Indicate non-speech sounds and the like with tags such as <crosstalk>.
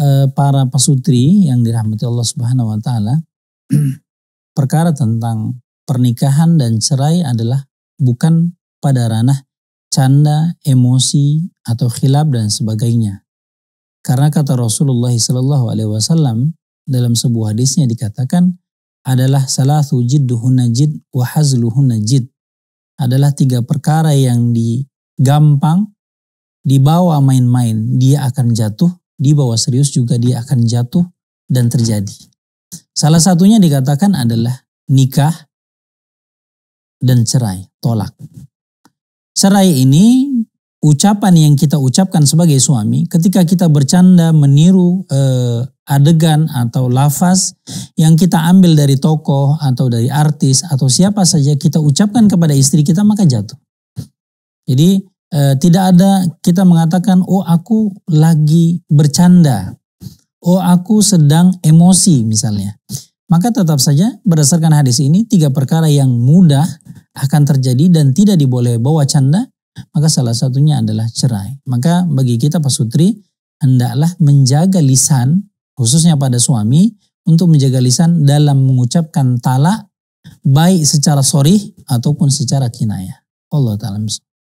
Eh, para pasutri yang dirahmati Allah Subhanahu wa taala <clears throat> perkara tentang pernikahan dan cerai adalah bukan pada ranah canda, emosi atau khilaf dan sebagainya. Karena kata Rasulullah sallallahu alaihi wasallam dalam sebuah hadisnya dikatakan adalah salatu jidduhunna jid wa hazluhunna jid. Adalah tiga perkara yang digampang dibawa main-main dia akan jatuh di bawah serius juga dia akan jatuh dan terjadi. Salah satunya dikatakan adalah nikah dan cerai, tolak. Cerai ini ucapan yang kita ucapkan sebagai suami ketika kita bercanda meniru eh, adegan atau lafaz yang kita ambil dari tokoh atau dari artis atau siapa saja kita ucapkan kepada istri kita maka jatuh. Jadi e, tidak ada kita mengatakan oh aku lagi bercanda, oh aku sedang emosi misalnya. Maka tetap saja berdasarkan hadis ini tiga perkara yang mudah akan terjadi dan tidak diboleh bawa canda, maka salah satunya adalah cerai. Maka bagi kita pak sutri hendaklah menjaga lisan khususnya pada suami untuk menjaga lisan dalam mengucapkan talak baik secara sorih ataupun secara kinayah. Allah taala